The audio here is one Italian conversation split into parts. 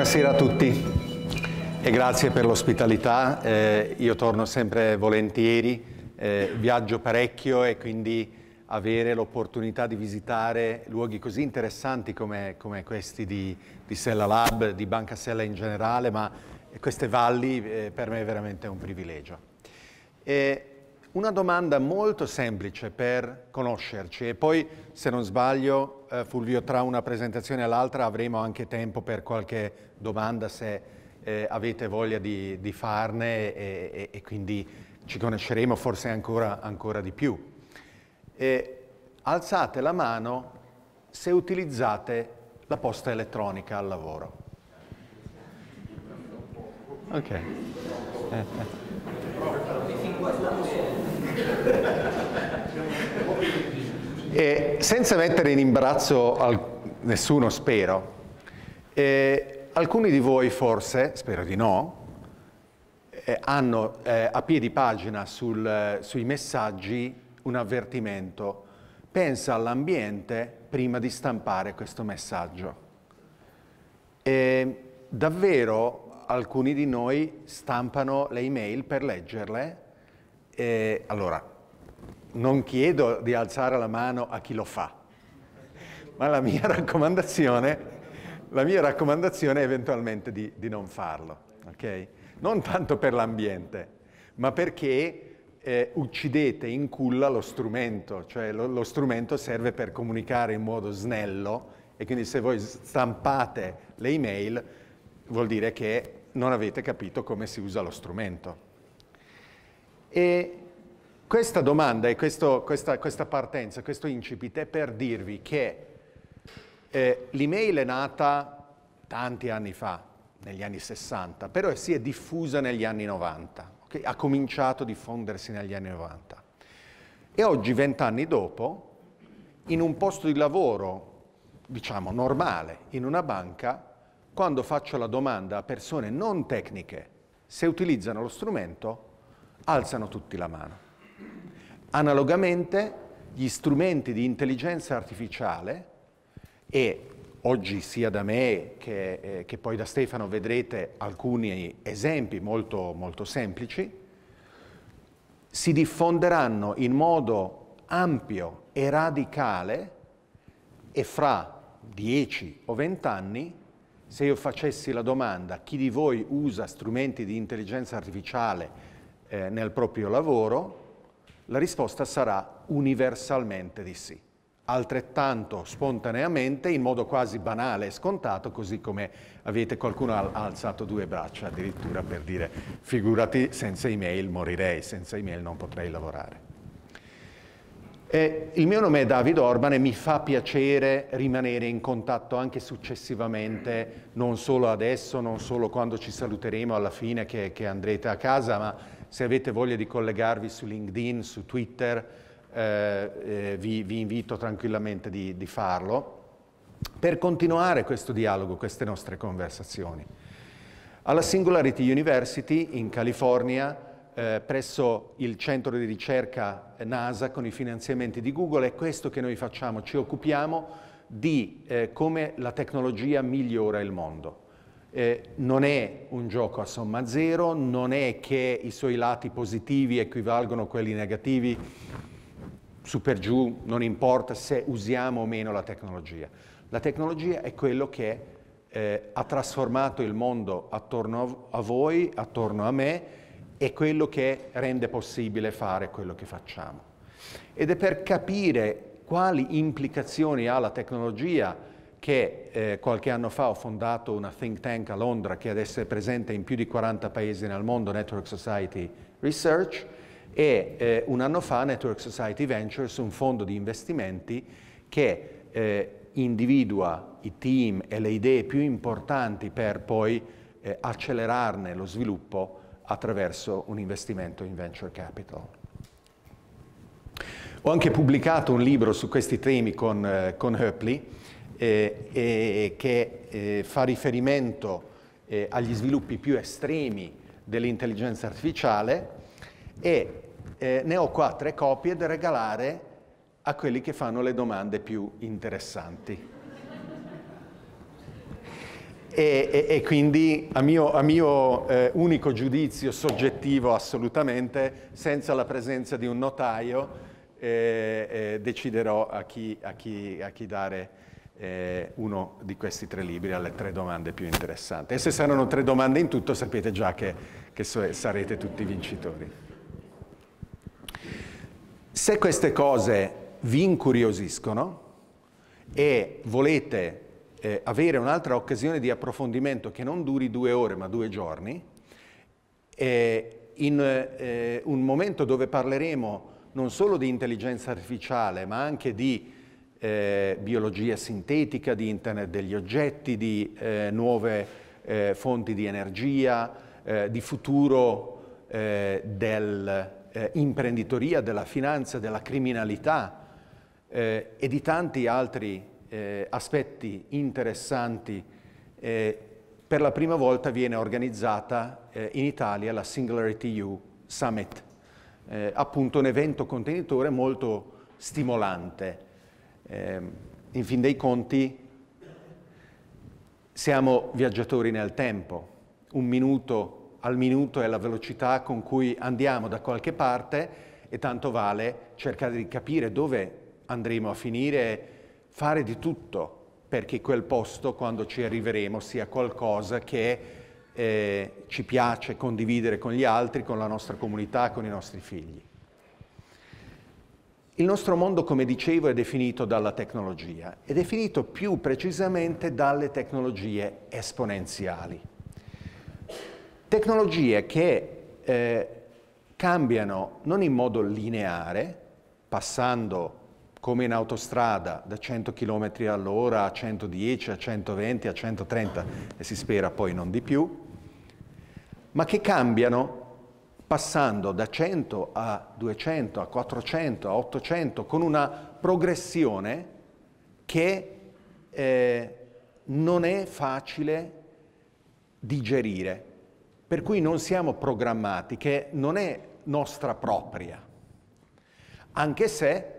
Buonasera a tutti e grazie per l'ospitalità. Eh, io torno sempre volentieri, eh, viaggio parecchio e quindi avere l'opportunità di visitare luoghi così interessanti come, come questi di, di, Sella Lab, di Banca Sella in generale, ma queste valli eh, per me è veramente un privilegio. E eh, una domanda molto semplice per conoscerci e poi, se non sbaglio, eh, Fulvio, tra una presentazione e l'altra avremo anche tempo per qualche domanda se eh, avete voglia di, di farne e, e, e, quindi ci conosceremo forse ancora, ancora di più. E alzate la mano se utilizzate la posta elettronica al lavoro. Ok. Eh, eh. E senza mettere in imbarazzo nessuno, spero, eh, alcuni di voi forse, spero di no, eh, hanno eh, a piedi pagina sul, eh, sui messaggi un avvertimento. Pensa all'ambiente prima di stampare questo messaggio. E davvero alcuni di noi stampano le email per leggerle eh, allora, non chiedo di alzare la mano a chi lo fa, ma la mia raccomandazione, la mia raccomandazione è eventualmente di, di non farlo, okay? Non tanto per l'ambiente, ma perché eh, uccidete in culla lo strumento, cioè lo, lo, strumento serve per comunicare in modo snello e quindi se voi stampate le email vuol dire che non avete capito come si usa lo strumento. E questa domanda e questo, questa, questa, partenza, questo incipit è per dirvi che eh, l'email è nata tanti anni fa, negli anni 60, però si è diffusa negli anni 90, okay? ha cominciato a diffondersi negli anni 90. E oggi, vent'anni dopo, in un posto di lavoro, diciamo, normale, in una banca, quando faccio la domanda a persone non tecniche se utilizzano lo strumento, alzano tutti la mano. Analogamente gli strumenti di intelligenza artificiale e oggi sia da me che, eh, che poi da Stefano vedrete alcuni esempi molto, molto semplici, si diffonderanno in modo ampio e radicale e fra 10 o 20 anni, se io facessi la domanda chi di voi usa strumenti di intelligenza artificiale eh, nel proprio lavoro, la risposta sarà universalmente di sì. Altrettanto spontaneamente, in modo quasi banale e scontato, così come avete qualcuno ha alzato due braccia addirittura per dire figurati senza email morirei, senza email non potrei lavorare. E il mio nome è Davide Orban e mi fa piacere rimanere in contatto anche successivamente, non solo adesso, non solo quando ci saluteremo alla fine che, che andrete a casa, ma se avete voglia di collegarvi su LinkedIn, su Twitter, eh, eh, vi, vi, invito tranquillamente di, di farlo per continuare questo dialogo, queste nostre conversazioni. Alla Singularity University in California eh, presso il centro di ricerca NASA con i finanziamenti di Google, è questo che noi facciamo, ci occupiamo di eh, come la tecnologia migliora il mondo. Eh, non è un gioco a somma zero, non è che i suoi lati positivi equivalgono a quelli negativi, su per giù, non importa se usiamo o meno la tecnologia. La tecnologia è quello che eh, ha trasformato il mondo attorno a voi, attorno a me, è quello che rende possibile fare quello che facciamo. Ed è per capire quali implicazioni ha la tecnologia che eh, qualche anno fa ho fondato una think tank a Londra che adesso è presente in più di 40 paesi nel mondo, Network Society Research, e eh, un anno fa Network Society Ventures, un fondo di investimenti che eh, individua i team e le idee più importanti per poi eh, accelerarne lo sviluppo attraverso un investimento in venture capital. Ho anche pubblicato un libro su questi temi con, eh, con Hopley, eh, eh, che eh, fa riferimento eh, agli sviluppi più estremi dell'intelligenza artificiale e ne ho qua tre copie da regalare a quelli che fanno le domande più interessanti. E, e, e quindi a mio, a mio eh, unico giudizio soggettivo assolutamente, senza la presenza di un notaio, eh, eh, deciderò a chi, a chi, a chi dare eh, uno di questi tre libri alle tre domande più interessanti. E se saranno tre domande in tutto sapete già che, che so, sarete tutti vincitori. Se queste cose vi incuriosiscono e volete eh, avere un'altra occasione di approfondimento che non duri due ore ma due giorni, eh, in eh, un momento dove parleremo non solo di intelligenza artificiale ma anche di eh, biologia sintetica, di internet degli oggetti, di eh, nuove eh, fonti di energia, eh, di futuro eh, dell'imprenditoria, della finanza, della criminalità e di tanti altri aspetti interessanti per la prima volta viene organizzata eh, in Italia la Singularity U Summit, eh, appunto un evento contenitore molto stimolante. Eh, in fin dei conti siamo viaggiatori nel tempo, un minuto al minuto è la velocità con cui andiamo da qualche parte e tanto vale cercare di capire dove andremo a finire, fare di tutto perché quel posto quando ci arriveremo sia qualcosa che eh, ci piace condividere con gli altri, con la nostra comunità, con i nostri figli. Il nostro mondo, come dicevo, è definito dalla tecnologia, è definito più precisamente dalle tecnologie esponenziali. Tecnologie che eh, cambiano non in modo lineare, passando come in autostrada da 100 km all'ora a 110, a 120, a 130 e si spera poi non di più, ma che cambiano passando da 100 a 200, a 400, a 800, con una progressione che eh, non è facile digerire, per cui non siamo programmati, che non è nostra propria, anche se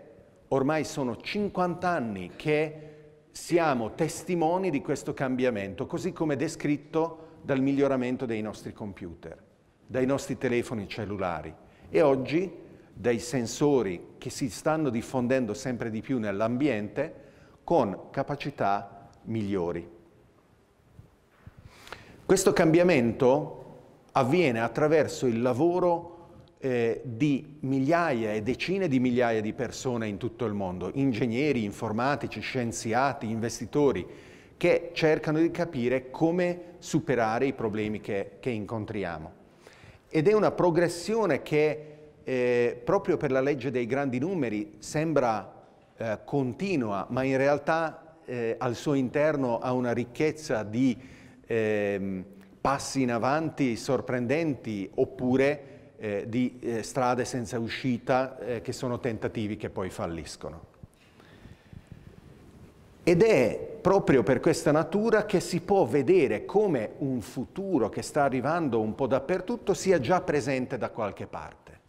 ormai sono 50 anni che siamo testimoni di questo cambiamento, così come descritto dal miglioramento dei nostri computer dai nostri telefoni cellulari e oggi dai sensori che si stanno diffondendo sempre di più nell'ambiente con capacità migliori. Questo cambiamento avviene attraverso il lavoro eh, di migliaia e decine di migliaia di persone in tutto il mondo, ingegneri, informatici, scienziati, investitori, che cercano di capire come superare i problemi che, che incontriamo. Ed è una progressione che eh, proprio per la legge dei grandi numeri sembra eh, continua, ma in realtà eh, al suo interno ha una ricchezza di ehm, passi in avanti sorprendenti oppure eh, di eh, strade senza uscita eh, che sono tentativi che poi falliscono. Ed è proprio per questa natura che si può vedere come un futuro che sta arrivando un po' dappertutto sia già presente da qualche parte.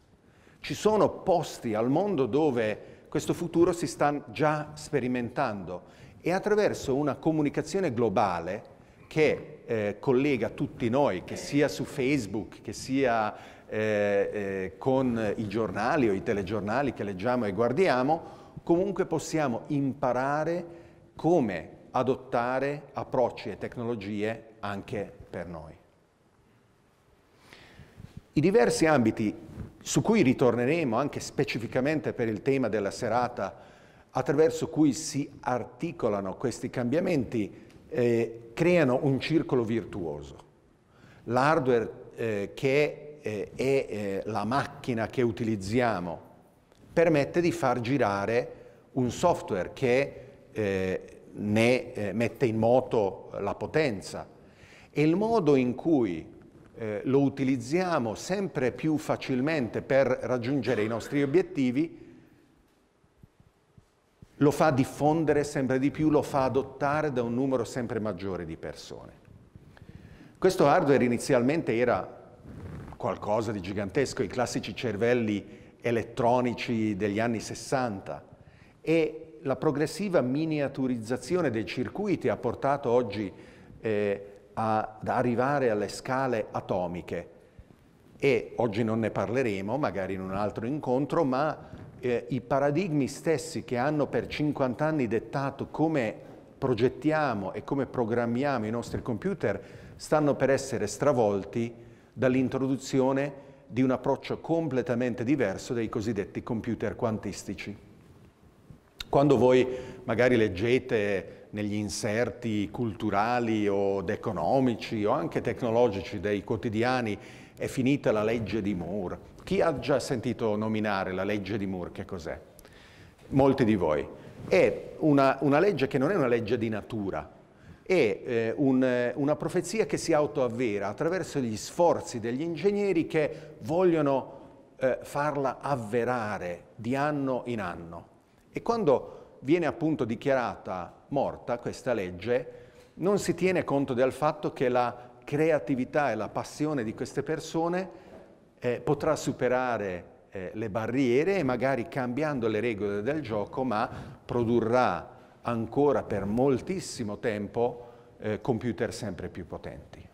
Ci sono posti al mondo dove questo futuro si sta già sperimentando e attraverso una comunicazione globale che eh, collega tutti noi, che sia su Facebook, che sia eh, eh, con i giornali o i telegiornali che leggiamo e guardiamo, comunque possiamo imparare come adottare approcci e tecnologie anche per noi. I diversi ambiti su cui ritorneremo anche specificamente per il tema della serata, attraverso cui si articolano questi cambiamenti, eh, creano un circolo virtuoso. L'hardware eh, che eh, è eh, la macchina che utilizziamo permette di far girare un software che eh, ne eh, mette in moto la potenza e il modo in cui eh, lo utilizziamo sempre più facilmente per raggiungere i nostri obiettivi lo fa diffondere sempre di più, lo fa adottare da un numero sempre maggiore di persone. Questo hardware inizialmente era qualcosa di gigantesco, i classici cervelli elettronici degli anni 60 e la progressiva miniaturizzazione dei circuiti ha portato oggi eh, ad arrivare alle scale atomiche e oggi non ne parleremo, magari in un altro incontro, ma eh, i paradigmi stessi che hanno per 50 anni dettato come progettiamo e come programmiamo i nostri computer stanno per essere stravolti dall'introduzione di un approccio completamente diverso dei cosiddetti computer quantistici. Quando voi magari leggete negli inserti culturali o economici o anche tecnologici dei quotidiani è finita la legge di Moore. Chi ha già sentito nominare la legge di Moore che cos'è? Molti di voi. È una, una, legge che non è una legge di natura, è eh, un, una profezia che si autoavvera attraverso gli sforzi degli ingegneri che vogliono eh, farla avverare di anno in anno. E quando viene appunto dichiarata morta questa legge, non si tiene conto del fatto che la creatività e la passione di queste persone eh, potrà superare eh, le barriere e magari cambiando le regole del gioco, ma produrrà ancora per moltissimo tempo eh, computer sempre più potenti.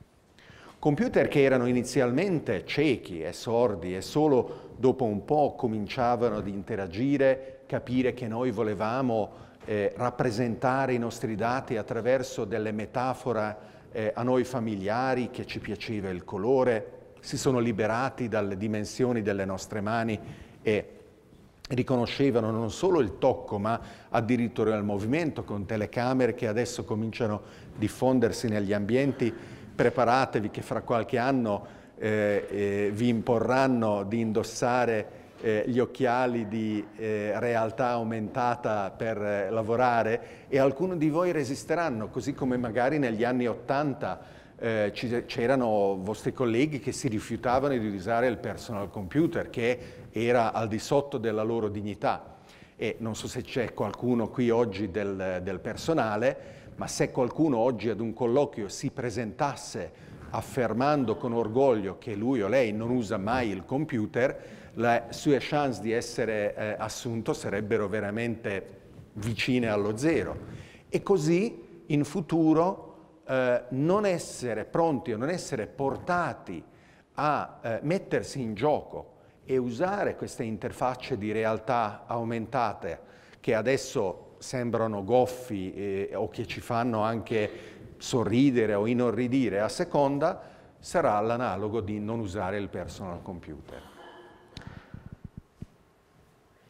Computer che erano inizialmente ciechi e sordi e solo dopo un po' cominciavano ad interagire, capire che noi volevamo eh, rappresentare i nostri dati attraverso delle metafore eh, a noi familiari, che ci piaceva il colore, si sono liberati dalle dimensioni delle nostre mani e riconoscevano non solo il tocco ma addirittura il movimento con telecamere che adesso cominciano a diffondersi negli ambienti preparatevi che fra qualche anno eh, eh, vi imporranno di indossare eh, gli occhiali di eh, realtà aumentata per eh, lavorare e alcuni di voi resisteranno, così come magari negli anni Ottanta eh, c'erano vostri colleghi che si rifiutavano di usare il personal computer che era al di sotto della loro dignità. E non so se c'è qualcuno qui oggi del, del personale, ma se qualcuno oggi ad un colloquio si presentasse affermando con orgoglio che lui o lei non usa mai il computer, le sue chance di essere eh, assunto sarebbero veramente vicine allo zero. E così in futuro eh, non essere pronti o non essere portati a eh, mettersi in gioco e usare queste interfacce di realtà aumentate che adesso sembrano goffi eh, o che ci fanno anche sorridere o inorridire a seconda, sarà l'analogo di non usare il personal computer.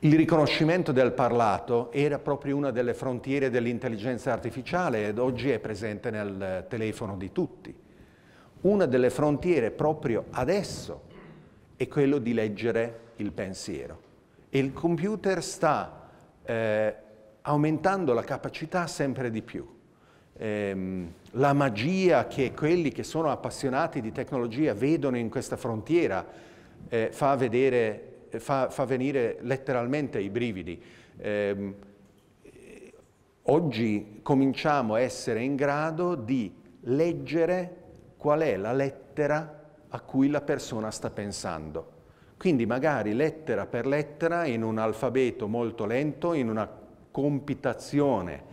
Il riconoscimento del parlato era proprio una delle frontiere dell'intelligenza artificiale ed oggi è presente nel telefono di tutti. Una delle frontiere proprio adesso è quello di leggere il pensiero. E il computer sta eh, aumentando la capacità sempre di più. Ehm, la magia che quelli che sono appassionati di tecnologia vedono in questa frontiera eh, fa, vedere, eh, fa, fa, venire letteralmente i brividi. Ehm, oggi cominciamo a essere in grado di leggere qual è la lettera a cui la persona sta pensando. Quindi magari lettera per lettera in un alfabeto molto lento, in una compitazione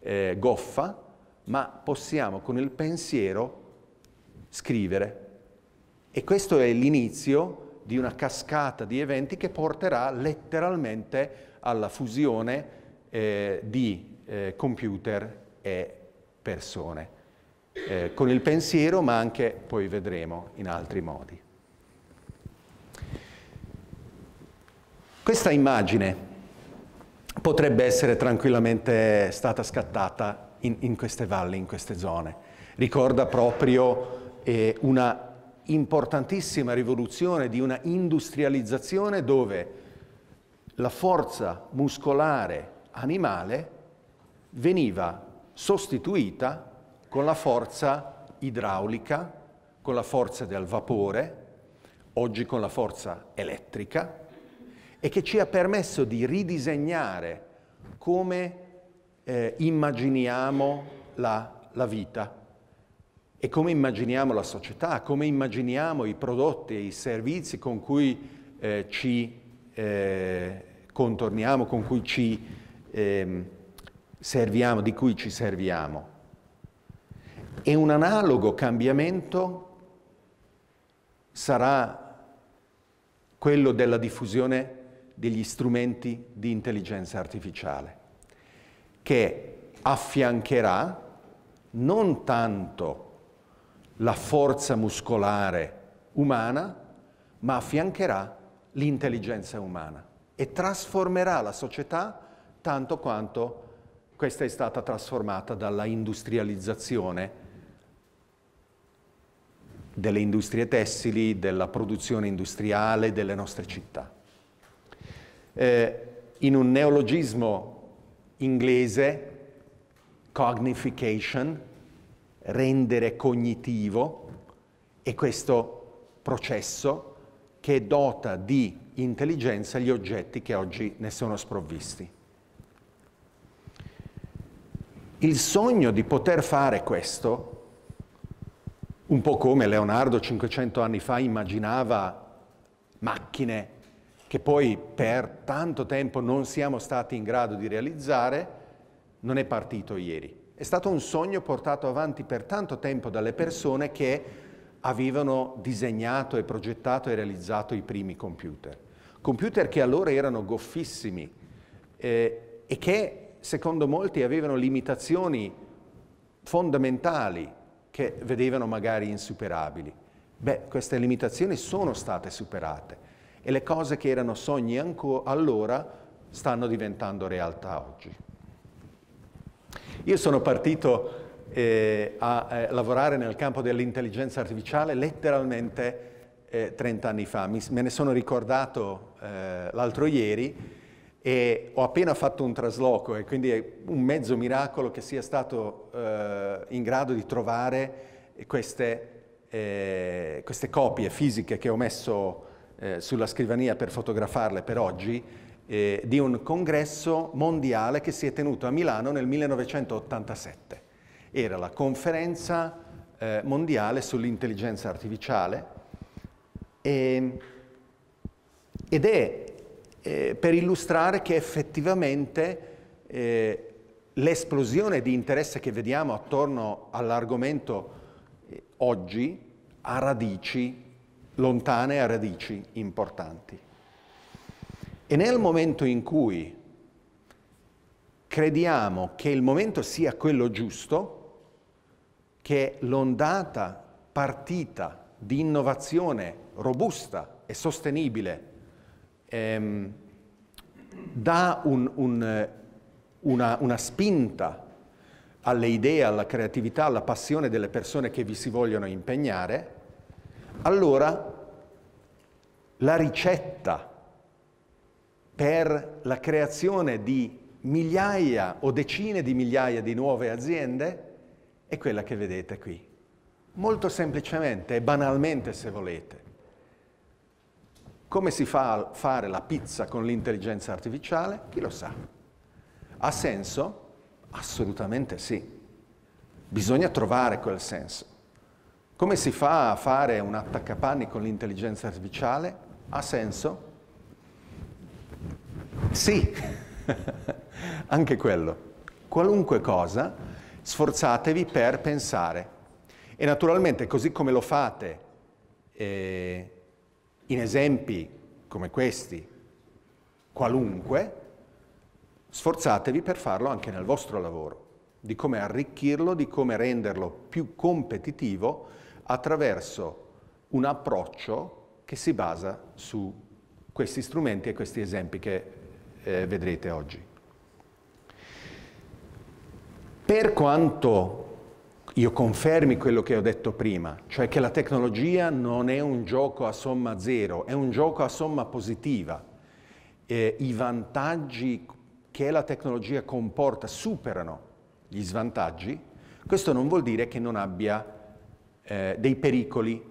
eh, goffa, ma possiamo con il pensiero scrivere. E questo è l'inizio di una cascata di eventi che porterà letteralmente alla fusione eh, di eh, computer e persone. Eh, con il pensiero, ma anche poi vedremo in altri modi. Questa immagine potrebbe essere tranquillamente stata scattata in, in queste valli, in queste zone. Ricorda proprio eh, una importantissima rivoluzione di una industrializzazione dove la forza muscolare animale veniva sostituita con la forza idraulica, con la forza del vapore, oggi con la forza elettrica, e che ci ha permesso di ridisegnare come eh, immaginiamo la, la vita e come immaginiamo la società, come immaginiamo i prodotti e i servizi con cui eh, ci eh, contorniamo, con cui ci eh, serviamo, di cui ci serviamo. E un analogo cambiamento sarà quello della diffusione degli strumenti di intelligenza artificiale, che affiancherà non tanto la forza muscolare umana, ma affiancherà l'intelligenza umana e trasformerà la società tanto quanto questa è stata trasformata dalla industrializzazione delle industrie tessili, della produzione industriale, delle nostre città eh, in un neologismo inglese, cognification, rendere cognitivo, è questo processo che dota di intelligenza gli oggetti che oggi ne sono sprovvisti. Il sogno di poter fare questo, un po' come Leonardo 500 anni fa immaginava macchine che poi per tanto tempo non siamo stati in grado di realizzare, non è partito ieri. È stato un sogno portato avanti per tanto tempo dalle persone che avevano disegnato e progettato e realizzato i primi computer. Computer che allora erano goffissimi eh, e che secondo molti avevano limitazioni fondamentali che vedevano magari insuperabili. Beh, queste limitazioni sono state superate e le cose che erano sogni allora stanno diventando realtà oggi. Io sono partito eh, a eh, lavorare nel campo dell'intelligenza artificiale letteralmente eh, 30 anni fa. Mi, me ne sono ricordato eh, l'altro ieri e ho appena fatto un trasloco e quindi è un mezzo miracolo che sia stato eh, in grado di trovare queste, eh, queste copie fisiche che ho messo eh, sulla scrivania per fotografarle per oggi, eh, di un congresso mondiale che si è tenuto a Milano nel 1987. Era la conferenza eh, mondiale sull'intelligenza artificiale e, ed è eh, per illustrare che effettivamente eh, l'esplosione di interesse che vediamo attorno all'argomento eh, oggi ha radici lontane a radici importanti. E nel momento in cui crediamo che il momento sia quello giusto, che l'ondata partita di innovazione robusta e sostenibile ehm, dà un, un, una, una spinta alle idee, alla creatività, alla passione delle persone che vi si vogliono impegnare, allora, la ricetta per la creazione di migliaia o decine di migliaia di nuove aziende è quella che vedete qui. Molto semplicemente e banalmente se volete. Come si fa a fare la pizza con l'intelligenza artificiale? Chi lo sa. Ha senso? Assolutamente sì. Bisogna trovare quel senso. Come si fa a fare un attaccapanni con l'intelligenza artificiale? Ha senso? Sì, anche quello. Qualunque cosa, sforzatevi per pensare. E naturalmente, così come lo fate eh, in esempi come questi, qualunque, sforzatevi per farlo anche nel vostro lavoro, di come arricchirlo, di come renderlo più competitivo attraverso un approccio che si basa su questi strumenti e questi esempi che eh, vedrete oggi. Per quanto io confermi quello che ho detto prima, cioè che la tecnologia non è un gioco a somma zero, è un gioco a somma positiva. Eh, I vantaggi che la tecnologia comporta superano gli svantaggi, questo non vuol dire che non abbia eh, dei pericoli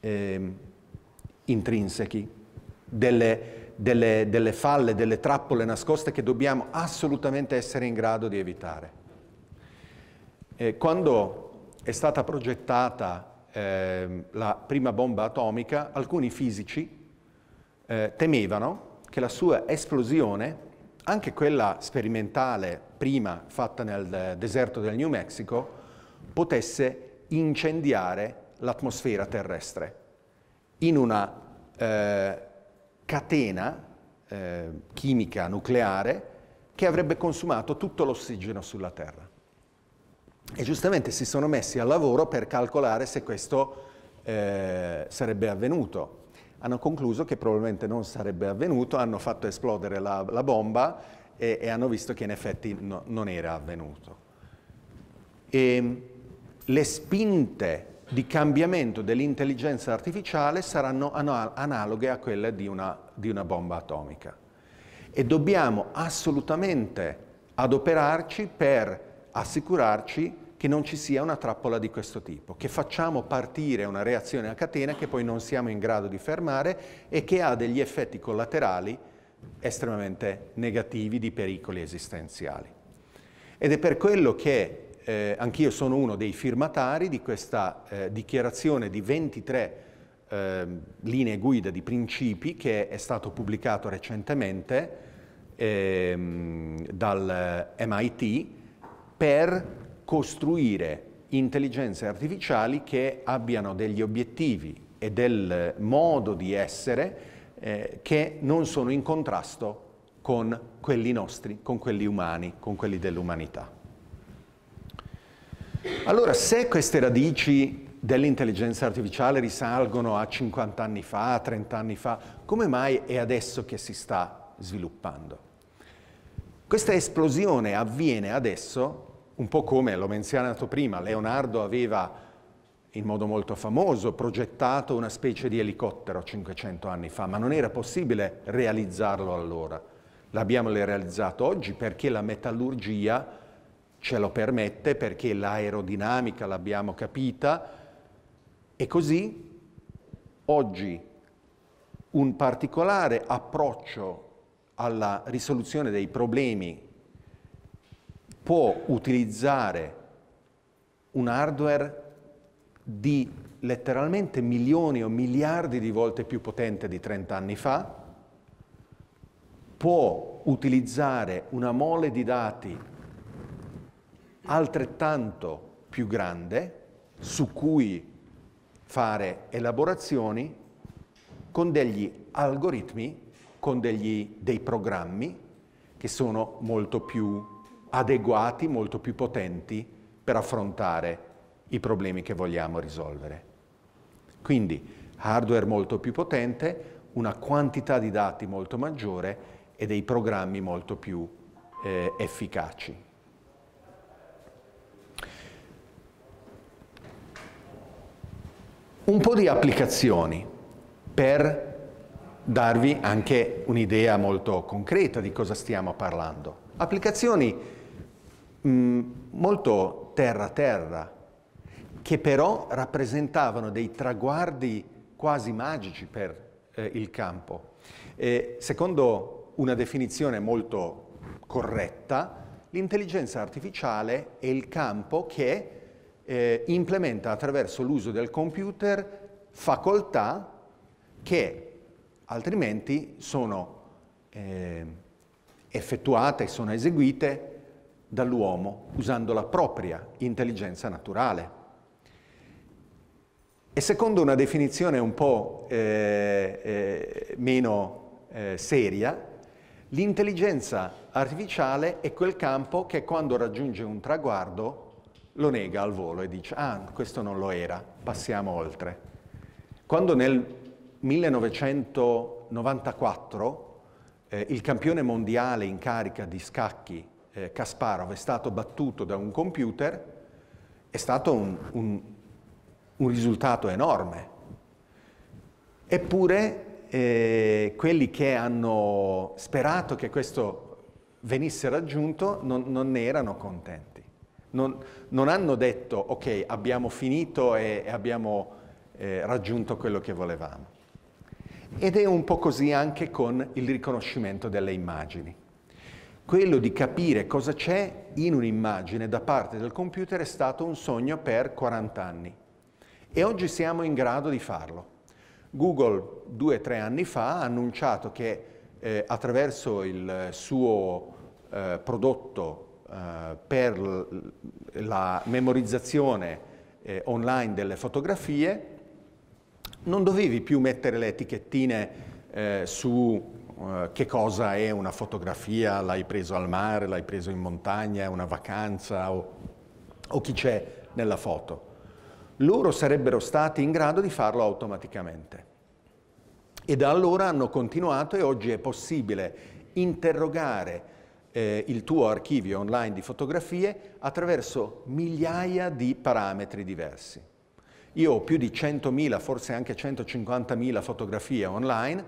eh, intrinsechi, delle, delle, delle falle, delle trappole nascoste che dobbiamo assolutamente essere in grado di evitare. Eh, quando è stata progettata eh, la prima bomba atomica, alcuni fisici eh, temevano che la sua esplosione, anche quella sperimentale prima fatta nel eh, deserto del New Mexico, potesse incendiare l'atmosfera terrestre in una eh, catena eh, chimica nucleare che avrebbe consumato tutto l'ossigeno sulla Terra. E giustamente si sono messi al lavoro per calcolare se questo eh, sarebbe avvenuto. Hanno concluso che probabilmente non sarebbe avvenuto, hanno fatto esplodere la, la bomba e, e, hanno visto che in effetti no, non era avvenuto. E, ehm, le spinte di cambiamento dell'intelligenza artificiale saranno analoghe a quelle di una, di una bomba atomica. E dobbiamo assolutamente adoperarci per assicurarci che non ci sia una trappola di questo tipo, che facciamo partire una reazione a catena che poi non siamo in grado di fermare e che ha degli effetti collaterali estremamente negativi di pericoli esistenziali. Ed è per quello che eh, anch'io sono uno dei firmatari di questa eh, dichiarazione di 23 eh, linee guida di principi che è stato pubblicato recentemente ehm, dal eh, MIT per costruire intelligenze artificiali che abbiano degli obiettivi e del modo di essere eh, che non sono in contrasto con quelli nostri, con quelli umani, con quelli dell'umanità. Allora, se queste radici dell'intelligenza artificiale risalgono a 50 anni fa, 30 anni fa, come mai è adesso che si sta sviluppando? Questa esplosione avviene adesso, un po' come l'ho menzionato prima, Leonardo aveva in modo molto famoso, progettato una specie di elicottero 500 anni fa, ma non era possibile realizzarlo allora. L'abbiamo realizzato oggi perché la metallurgia ce lo permette perché l'aerodinamica l'abbiamo capita e così oggi un particolare approccio alla risoluzione dei problemi può utilizzare un hardware di letteralmente milioni o miliardi di volte più potente di 30 anni fa, può utilizzare una mole di dati altrettanto più grande su cui fare elaborazioni con degli algoritmi, con degli, dei programmi che sono molto più adeguati, molto più potenti per affrontare i problemi che vogliamo risolvere. Quindi hardware molto più potente, una quantità di dati molto maggiore e dei programmi molto più eh, efficaci. un po' di applicazioni per darvi anche un'idea molto concreta di cosa stiamo parlando. Applicazioni mh, mm, molto terra-terra, che però rappresentavano dei traguardi quasi magici per eh, il campo. E secondo una definizione molto corretta, l'intelligenza artificiale è il campo che eh, implementa attraverso l'uso del computer facoltà che altrimenti sono eh, effettuate, sono eseguite dall'uomo usando la propria intelligenza naturale. E secondo una definizione un po' eh, eh, meno eh, seria, l'intelligenza artificiale è quel campo che quando raggiunge un traguardo lo nega al volo e dice, ah, questo non lo era, passiamo oltre. Quando nel 1994 eh, il campione mondiale in carica di scacchi, eh, Kasparov, è stato battuto da un computer, è stato un, un, un risultato enorme. Eppure eh, quelli che hanno sperato che questo venisse raggiunto non, non ne erano contenti non, non hanno detto ok abbiamo finito e, e abbiamo eh, raggiunto quello che volevamo. Ed è un po' così anche con il riconoscimento delle immagini. Quello di capire cosa c'è in un'immagine da parte del computer è stato un sogno per 40 anni e oggi siamo in grado di farlo. Google due o tre anni fa ha annunciato che eh, attraverso il suo eh, prodotto eh, per la memorizzazione eh, online delle fotografie, non dovevi più mettere le etichettine eh, su eh, che cosa è una fotografia, l'hai preso al mare, l'hai preso in montagna, è una vacanza o, o chi c'è nella foto. Loro sarebbero stati in grado di farlo automaticamente. E da allora hanno continuato e oggi è possibile interrogare eh, il tuo archivio online di fotografie attraverso migliaia di parametri diversi. Io ho più di 100.000, forse anche 150.000 fotografie online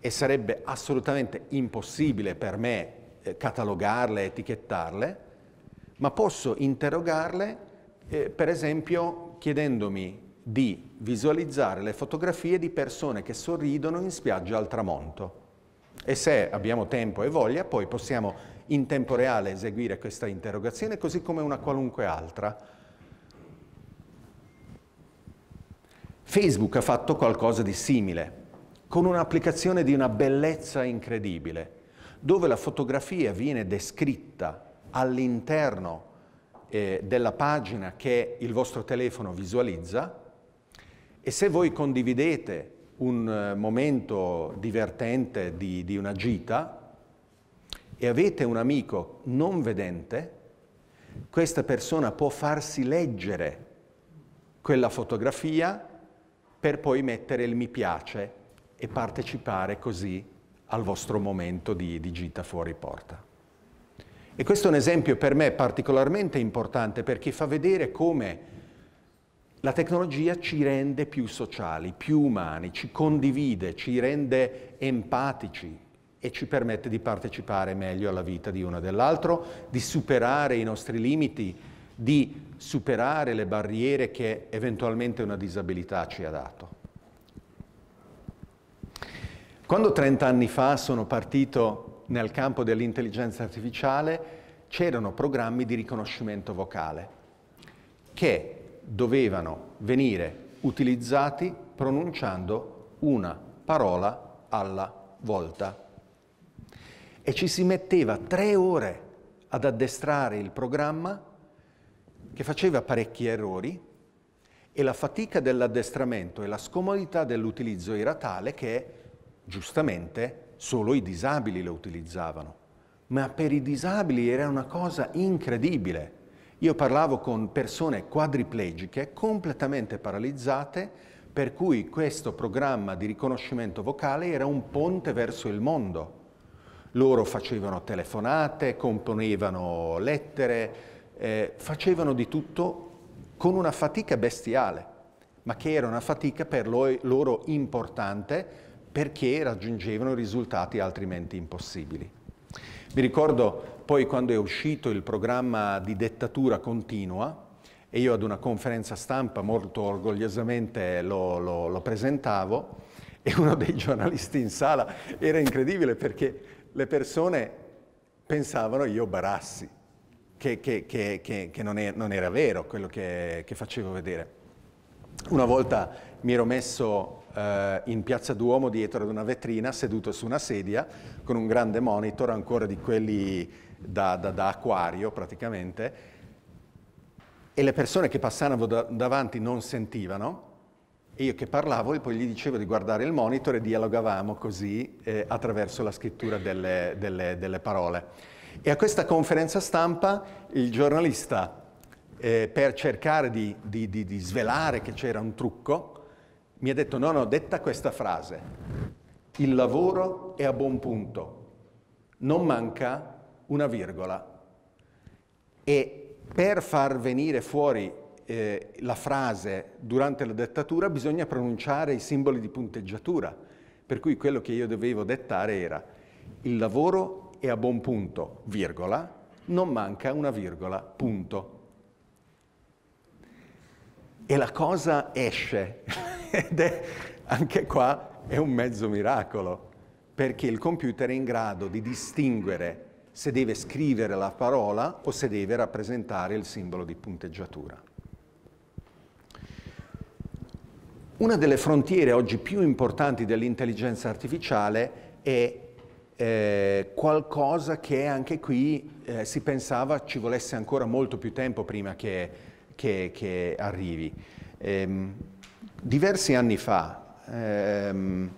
e sarebbe assolutamente impossibile per me eh, catalogarle, etichettarle, ma posso interrogarle eh, per esempio chiedendomi di visualizzare le fotografie di persone che sorridono in spiaggia al tramonto. E se abbiamo tempo e voglia, poi possiamo in tempo reale eseguire questa interrogazione così come una qualunque altra. Facebook ha fatto qualcosa di simile, con un'applicazione di una bellezza incredibile, dove la fotografia viene descritta all'interno eh, della pagina che il vostro telefono visualizza e se voi condividete un eh, momento divertente di, di una gita, e avete un amico non vedente, questa persona può farsi leggere quella fotografia per poi mettere il mi piace e partecipare così al vostro momento di, di gita fuori porta. E questo è un esempio per me particolarmente importante perché fa vedere come la tecnologia ci rende più sociali, più umani, ci condivide, ci rende empatici, e ci permette di partecipare meglio alla vita di uno e dell'altro, di superare i nostri limiti, di superare le barriere che eventualmente una disabilità ci ha dato. Quando 30 anni fa sono partito nel campo dell'intelligenza artificiale, c'erano programmi di riconoscimento vocale che dovevano venire utilizzati pronunciando una parola alla volta e ci si metteva tre ore ad addestrare il programma che faceva parecchi errori e la fatica dell'addestramento e la scomodità dell'utilizzo era tale che giustamente solo i disabili lo utilizzavano. Ma per i disabili era una cosa incredibile. Io parlavo con persone quadriplegiche, completamente paralizzate, per cui questo programma di riconoscimento vocale era un ponte verso il mondo. Loro facevano telefonate, componevano lettere, eh, facevano di tutto con una fatica bestiale, ma che era una fatica per loro importante perché raggiungevano risultati altrimenti impossibili. Mi ricordo poi quando è uscito il programma di dettatura continua e io ad una conferenza stampa molto orgogliosamente lo, lo, lo presentavo e uno dei giornalisti in sala era incredibile perché le persone pensavano io barassi, che, che, che, che non, è, non, era vero quello che, facevo vedere. Una volta mi ero messo eh, in piazza Duomo dietro ad una vetrina, seduto su una sedia, con un grande monitor, ancora di quelli da, da, da acquario praticamente, e le persone che passavano davanti non sentivano, e io che parlavo e poi gli dicevo di guardare il monitor e dialogavamo così eh, attraverso la scrittura delle, delle, delle, parole. E a questa conferenza stampa il giornalista, eh, per cercare di, di, di, di svelare che c'era un trucco, mi ha detto no, no, detta questa frase, il lavoro è a buon punto, non manca una virgola. E per far venire fuori eh, la frase durante la dettatura bisogna pronunciare i simboli di punteggiatura, per cui quello che io dovevo dettare era il lavoro è a buon punto, virgola, non manca una virgola, punto. E la cosa esce, ed è anche qua è un mezzo miracolo, perché il computer è in grado di distinguere se deve scrivere la parola o se deve rappresentare il simbolo di punteggiatura. Una delle frontiere oggi più importanti dell'intelligenza artificiale è eh, qualcosa che anche qui eh, si pensava ci volesse ancora molto più tempo prima che, che, che arrivi. Ehm, diversi anni fa ehm,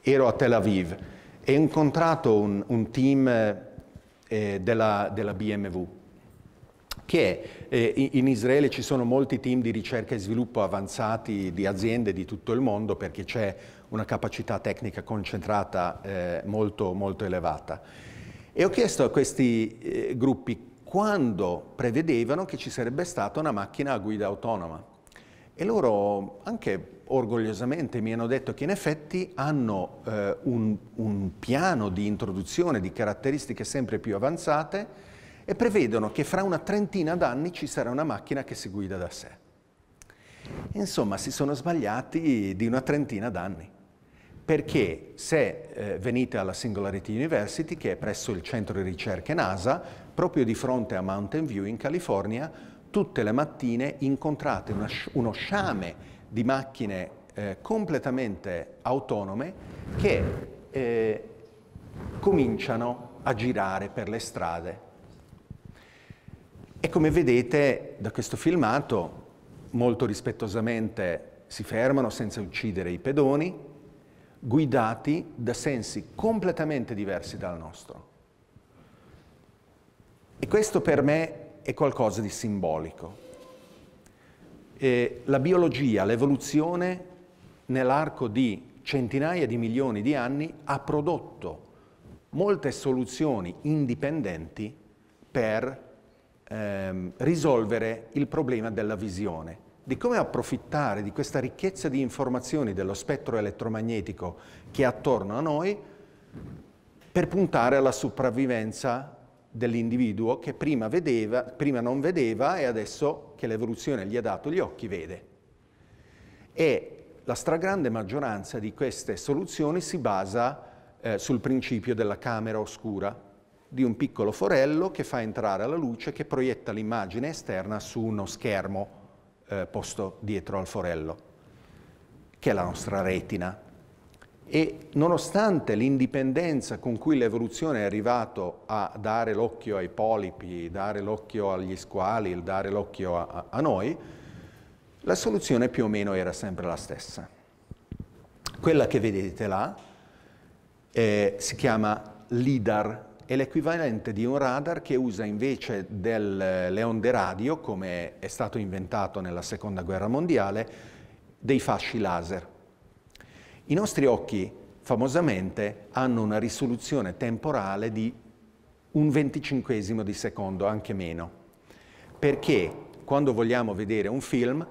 ero a Tel Aviv e ho incontrato un, un team eh, della, della BMW che eh, in Israele ci sono molti team di ricerca e sviluppo avanzati di aziende di tutto il mondo perché c'è una capacità tecnica concentrata eh, molto, molto elevata. E ho chiesto a questi eh, gruppi quando prevedevano che ci sarebbe stata una macchina a guida autonoma. E loro anche orgogliosamente mi hanno detto che in effetti hanno eh, un, un piano di introduzione di caratteristiche sempre più avanzate e prevedono che fra una trentina d'anni ci sarà una macchina che si guida da sé. Insomma, si sono sbagliati di una trentina d'anni, perché se eh, venite alla Singularity University, che è presso il centro di ricerche NASA, proprio di fronte a Mountain View in California, tutte le mattine incontrate una, uno sciame di macchine eh, completamente autonome che eh, cominciano a girare per le strade e come vedete da questo filmato, molto rispettosamente si fermano senza uccidere i pedoni, guidati da sensi completamente diversi dal nostro. E questo per me è qualcosa di simbolico. E la biologia, l'evoluzione nell'arco di centinaia di milioni di anni ha prodotto molte soluzioni indipendenti per ehm, risolvere il problema della visione, di come approfittare di questa ricchezza di informazioni dello spettro elettromagnetico che è attorno a noi per puntare alla sopravvivenza dell'individuo che prima, vedeva, prima non vedeva e adesso che l'evoluzione gli ha dato gli occhi vede. E la stragrande maggioranza di queste soluzioni si basa eh, sul principio della camera oscura, di un piccolo forello che fa entrare la luce che proietta l'immagine esterna su uno schermo eh, posto dietro al forello, che è la nostra retina. E nonostante l'indipendenza con cui l'evoluzione è arrivata a dare l'occhio ai polipi, dare l'occhio agli squali, dare l'occhio a, a noi, la soluzione più o meno era sempre la stessa. Quella che vedete là eh, si chiama LIDAR, è l'equivalente di un radar che usa invece delle onde radio, come è stato inventato nella Seconda Guerra Mondiale, dei fasci laser. I nostri occhi, famosamente, hanno una risoluzione temporale di un venticinquesimo di secondo, anche meno, perché quando vogliamo vedere un film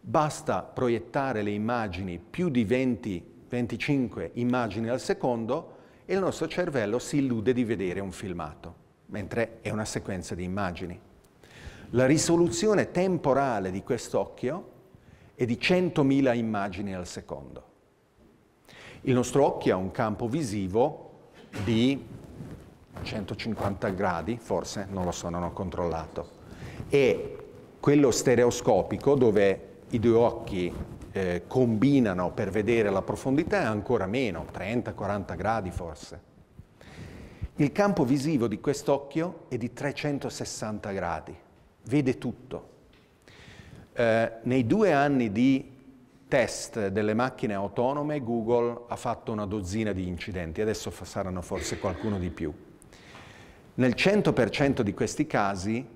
basta proiettare le immagini più di 20-25 immagini al secondo e il nostro cervello si illude di vedere un filmato, mentre è una sequenza di immagini. La risoluzione temporale di quest'occhio è di 100.000 immagini al secondo. Il nostro occhio ha un campo visivo di 150 gradi, forse, non lo so, non ho controllato, e quello stereoscopico dove i due occhi eh, combinano per vedere la profondità è ancora meno, 30-40 gradi forse. Il campo visivo di quest'occhio è di 360 gradi, vede tutto. Eh, nei due anni di test delle macchine autonome Google ha fatto una dozzina di incidenti, adesso saranno forse qualcuno di più. Nel 100% di questi casi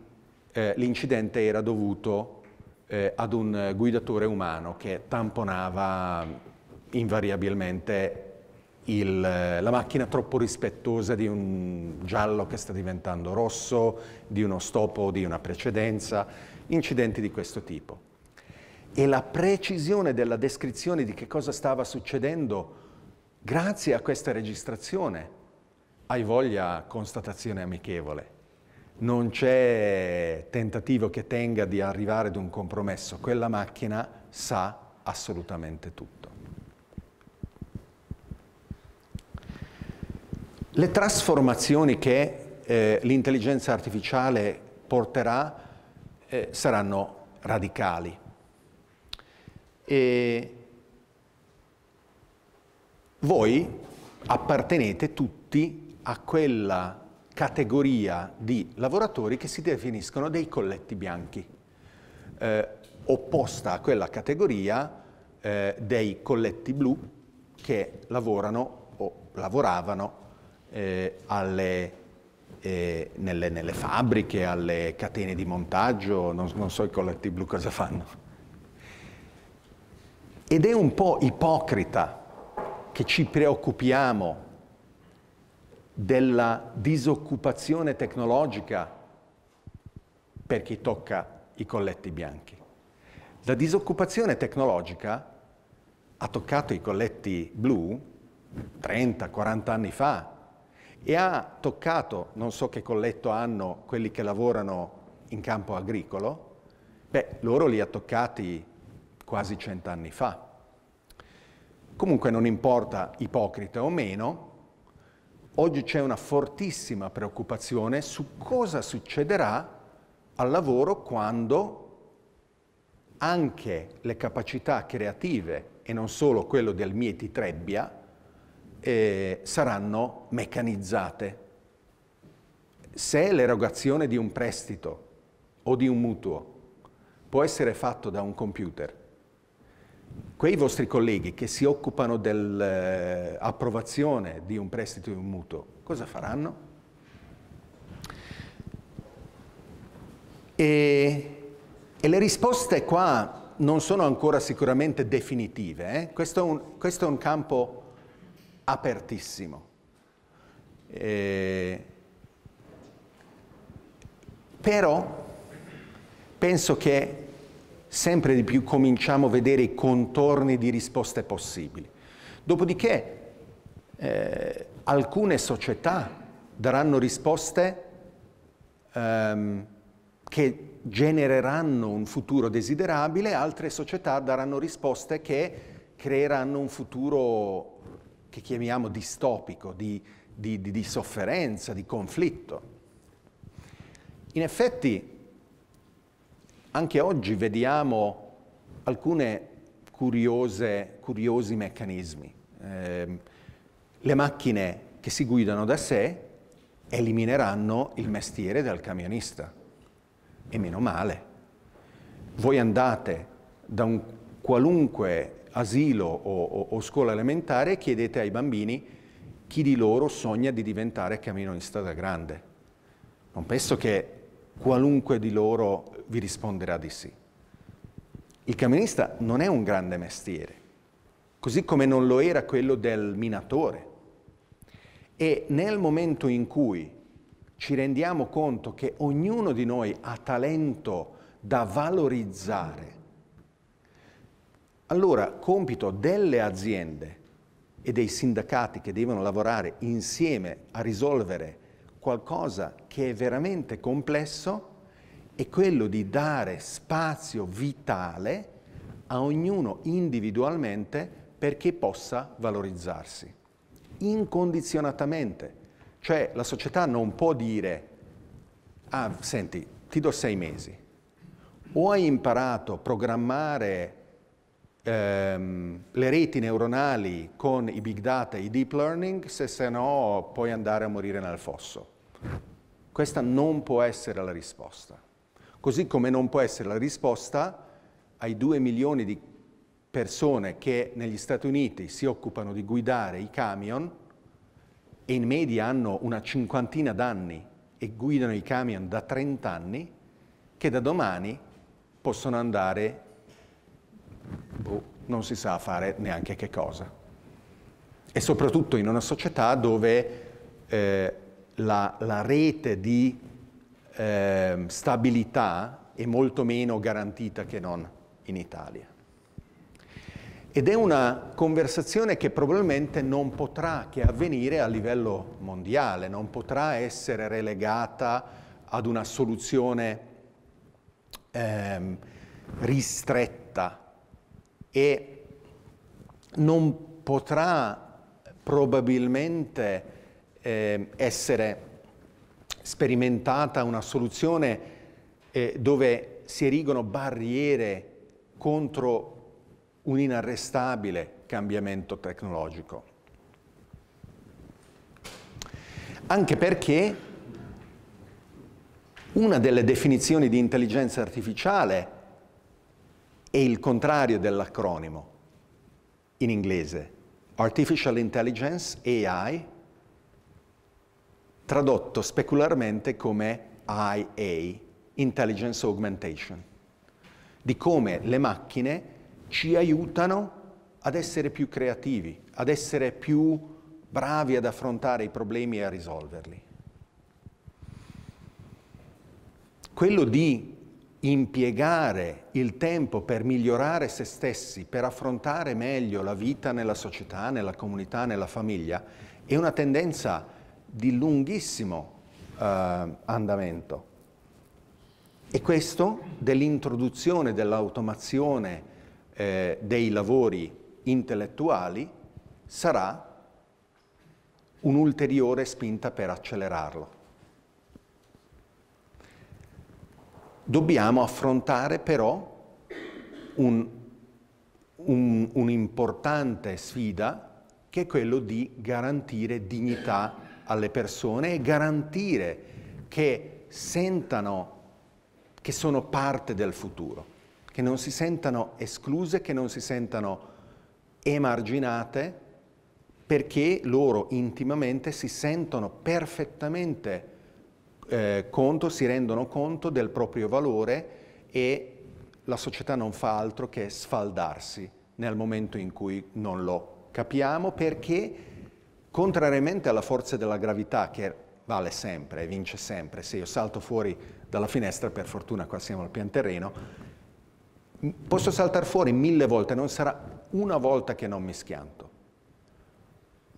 eh, l'incidente era dovuto eh, ad un guidatore umano che tamponava invariabilmente il, la macchina troppo rispettosa di un giallo che sta diventando rosso, di uno stop o di una precedenza, incidenti di questo tipo. E la precisione della descrizione di che cosa stava succedendo grazie a questa registrazione, hai voglia constatazione amichevole non c'è tentativo che tenga di arrivare ad un compromesso, quella macchina sa assolutamente tutto. Le trasformazioni che eh, l'intelligenza artificiale porterà eh, saranno radicali. E voi appartenete tutti a quella categoria di lavoratori che si definiscono dei colletti bianchi, eh, opposta a quella categoria eh, dei colletti blu che lavorano o lavoravano eh, alle, eh, nelle, nelle, fabbriche, alle catene di montaggio, non, non so i colletti blu cosa fanno. Ed è un po' ipocrita che ci preoccupiamo della disoccupazione tecnologica per chi tocca i colletti bianchi. La disoccupazione tecnologica ha toccato i colletti blu 30-40 anni fa e ha toccato, non so che colletto hanno quelli che lavorano in campo agricolo, beh, loro li ha toccati quasi 100 anni fa. Comunque non importa ipocrita o meno, Oggi c'è una fortissima preoccupazione su cosa succederà al lavoro quando anche le capacità creative e non solo quello del Mieti Trebbia eh, saranno meccanizzate. Se l'erogazione di un prestito o di un mutuo può essere fatto da un computer, quei vostri colleghi che si occupano dell'approvazione eh, di un prestito e un mutuo, cosa faranno? E, e le risposte qua non sono ancora sicuramente definitive, eh? questo, è un, questo, è un, campo apertissimo. E, però penso che sempre di più cominciamo a vedere i contorni di risposte possibili. Dopodiché eh, alcune società daranno risposte ehm, che genereranno un futuro desiderabile, altre società daranno risposte che creeranno un futuro che chiamiamo distopico, di, di, di, di sofferenza, di conflitto. In effetti anche oggi vediamo alcuni curiosi meccanismi. Eh, le macchine che si guidano da sé elimineranno il mestiere del camionista. E meno male. Voi andate da un qualunque asilo o, o, o scuola elementare e chiedete ai bambini chi di loro sogna di diventare camionista da grande. Non penso che qualunque di loro vi risponderà di sì. Il camionista non è un grande mestiere, così come non lo era quello del minatore. E nel momento in cui ci rendiamo conto che ognuno di noi ha talento da valorizzare, allora compito delle aziende e dei sindacati che devono lavorare insieme a risolvere qualcosa che è veramente complesso è quello di dare spazio vitale a ognuno individualmente perché possa valorizzarsi, incondizionatamente. Cioè la società non può dire, ah senti, ti do sei mesi, o hai imparato a programmare ehm, le reti neuronali con i big data e i deep learning, se, se no puoi andare a morire nel fosso. Questa non può essere la risposta. Così come non può essere la risposta ai 2 milioni di persone che negli Stati Uniti si occupano di guidare i camion e in media hanno una cinquantina d'anni e guidano i camion da 30 anni, che da domani possono andare non si sa fare neanche che cosa. E soprattutto in una società dove eh, la, la, rete di eh, stabilità è molto meno garantita che non in Italia. Ed è una conversazione che probabilmente non potrà che avvenire a livello mondiale, non potrà essere relegata ad una soluzione ehm, ristretta e non potrà probabilmente eh, essere sperimentata una soluzione eh, dove si erigono barriere contro un inarrestabile cambiamento tecnologico. Anche perché una delle definizioni di intelligenza artificiale è il contrario dell'acronimo in inglese. Artificial Intelligence, AI, tradotto specularmente come IA, Intelligence Augmentation, di come le macchine ci aiutano ad essere più creativi, ad essere più bravi ad affrontare i problemi e a risolverli. Quello di impiegare il tempo per migliorare se stessi, per affrontare meglio la vita nella società, nella comunità, nella famiglia, è una tendenza di lunghissimo eh, andamento. E questo dell'introduzione dell'automazione eh, dei lavori intellettuali sarà un'ulteriore spinta per accelerarlo. Dobbiamo affrontare però un, un, un'importante sfida che è quello di garantire dignità alle persone e garantire che sentano che sono parte del futuro, che non si sentano escluse, che non si sentano emarginate perché loro intimamente si sentono perfettamente eh, conto, si rendono conto del proprio valore e la società non fa altro che sfaldarsi nel momento in cui non lo capiamo perché contrariamente alla forza della gravità che vale sempre e vince sempre, se io salto fuori dalla finestra, per fortuna qua siamo al pian terreno, posso saltare fuori mille volte, non sarà una volta che non mi schianto.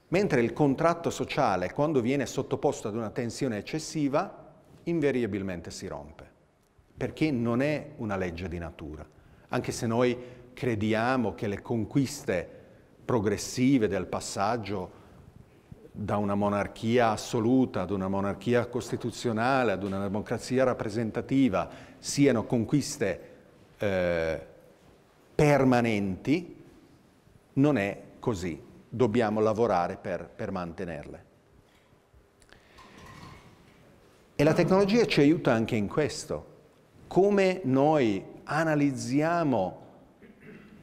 Mentre il contratto sociale, quando viene sottoposto ad una tensione eccessiva, invariabilmente si rompe, perché non è una legge di natura. Anche se noi crediamo che le conquiste progressive del passaggio da una monarchia assoluta ad una monarchia costituzionale, ad una democrazia rappresentativa, siano conquiste eh, permanenti, non è così. Dobbiamo lavorare per, per mantenerle. E la tecnologia ci aiuta anche in questo. Come noi analizziamo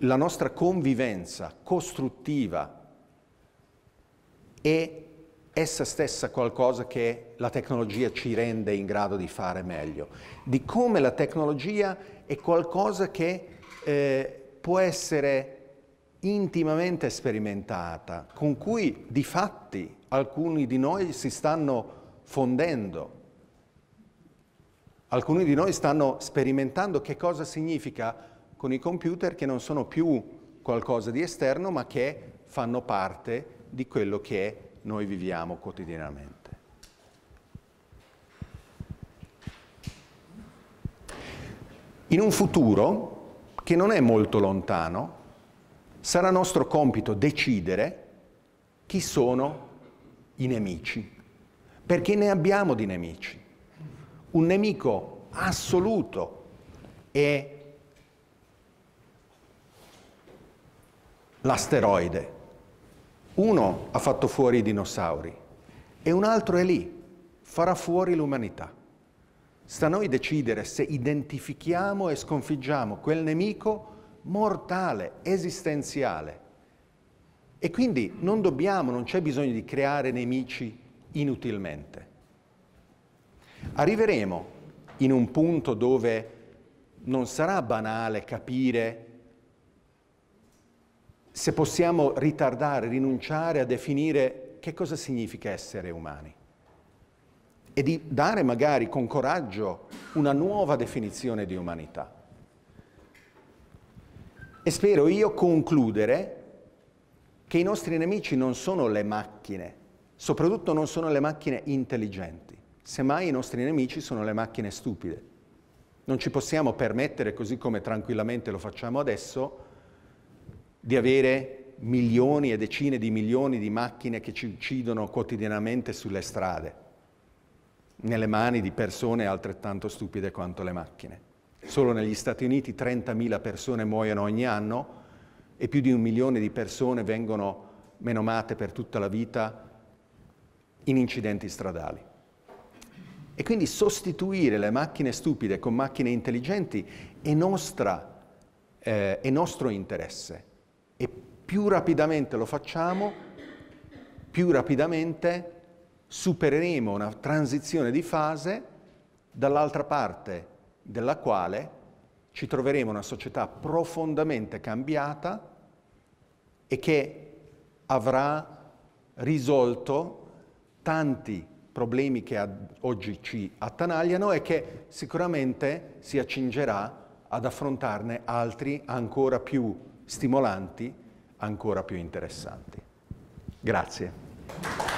la nostra convivenza costruttiva e essa stessa qualcosa che la tecnologia ci rende in grado di fare meglio, di come la tecnologia è qualcosa che eh, può essere intimamente sperimentata, con cui di fatti alcuni di noi si stanno fondendo Alcuni di noi stanno sperimentando che cosa significa con i computer che non sono più qualcosa di esterno, ma che fanno parte di quello che noi viviamo quotidianamente. In un futuro che non è molto lontano, sarà nostro compito decidere chi sono i nemici, perché ne abbiamo di nemici un nemico assoluto è l'asteroide. Uno ha fatto fuori i dinosauri e un altro è lì, farà fuori l'umanità. Sta a noi decidere se identifichiamo e sconfiggiamo quel nemico mortale, esistenziale. E quindi non dobbiamo, non c'è bisogno di creare nemici inutilmente. Arriveremo in un punto dove non sarà banale capire se possiamo ritardare, rinunciare a definire che cosa significa essere umani e di dare magari con coraggio una nuova definizione di umanità. E spero io concludere che i nostri nemici non sono le macchine, soprattutto non sono le macchine intelligenti. Semmai i nostri nemici sono le macchine stupide. Non ci possiamo permettere, così come tranquillamente lo facciamo adesso, di avere milioni e decine di milioni di macchine che ci uccidono quotidianamente sulle strade, nelle mani di persone altrettanto stupide quanto le macchine. Solo negli Stati Uniti 30.000 persone muoiono ogni anno e più di un milione di persone vengono menomate per tutta la vita in incidenti stradali. E quindi sostituire le macchine stupide con macchine intelligenti è, nostra, eh, è nostro interesse. E più rapidamente lo facciamo, più rapidamente supereremo una transizione di fase dall'altra parte della quale ci troveremo una società profondamente cambiata e che avrà risolto tanti problemi problemi che ad oggi ci attanagliano e che sicuramente si accingerà ad affrontarne altri ancora più stimolanti, ancora più interessanti. Grazie.